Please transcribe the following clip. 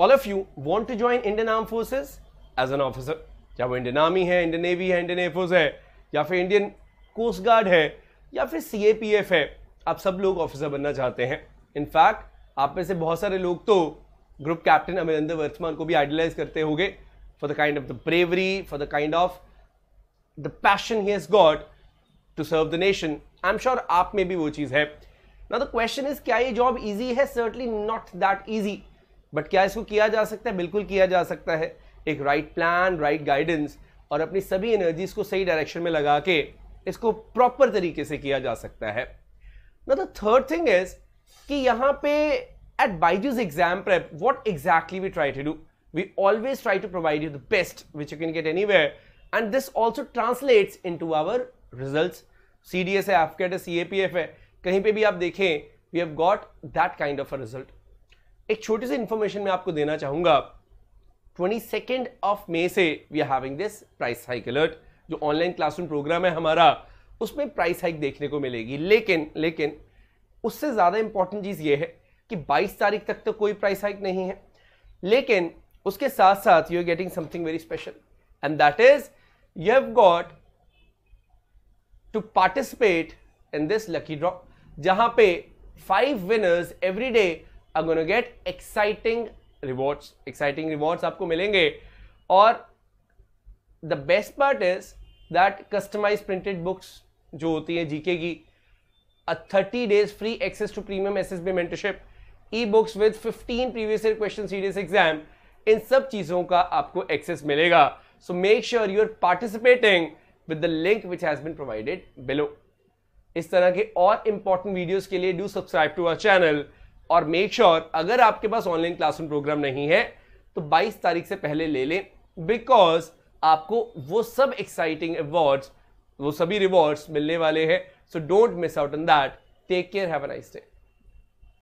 all of you want to join Indian armed forces as an officer चाहे वो Indian army है Indian navy है Indian air force है या फिर इंडियन कोस्ट गार्ड है या फिर सी ए पी एफ है आप सब लोग ऑफिसर बनना चाहते हैं इनफैक्ट आप में से बहुत सारे लोग तो ग्रुप कैप्टन अमरिंदर वर्तमान को भी आइडलाइज करते होंगे for the kind of the bravery for the kind of the passion he has got to serve the nation I am sure आप में भी वो चीज़ है ना द क्वेश्चन इज क्या ये जॉब ईजी है certainly not that easy but क्या इसको किया जा सकता है बिल्कुल किया जा सकता है एक राइट प्लान राइट गाइडेंस और अपनी सभी एनर्जीज को सही डायरेक्शन में लगा के इसको प्रॉपर तरीके से किया जा सकता है ना थर्ड थिंग इज कि यहाँ पे at Byju's exam prep what exactly we try to do we always try to provide you the best which you can get any and this also translates into our result C D S है है सी A P F है कहीं पर भी आप देखें we have got that kind of a result एक छोटी सी इंफॉर्मेशन मैं आपको देना चाहूंगा ट्वेंटी सेकेंड ऑफ मे से we are having this price hike alert जो ऑनलाइन क्लासरूम प्रोग्राम है हमारा उसमें प्राइस हाइक देखने को मिलेगी लेकिन लेकिन उससे ज़्यादा इंपॉर्टेंट चीज़ ये है कि 22 तारीख तक तो कोई प्राइस हाइक नहीं है लेकिन उसके साथ साथ you are getting something very special and that is you have got to participate in this lucky draw जहां पे five winners every day are gonna get exciting rewards exciting rewards आपको मिलेंगे और the best part is that customized printed books जो होती है GK की thirty days free access to premium S S B mentorship e books with fifteen previous year question series exam in सब चीज़ों का आपको एक्सेस मिलेगा so make sure you are participating with the link which has been provided below इस तरह के और important videos के लिए do subscribe to our channel और मेक श्योर sure, अगर आपके पास ऑनलाइन क्लासरूम प्रोग्राम नहीं है तो 22 तारीख से पहले ले लें बिकॉज आपको वो सब एक्साइटिंग अवार्ड्स वो सभी रिवॉर्ड्स मिलने वाले हैं so don't miss out on that take care have a nice day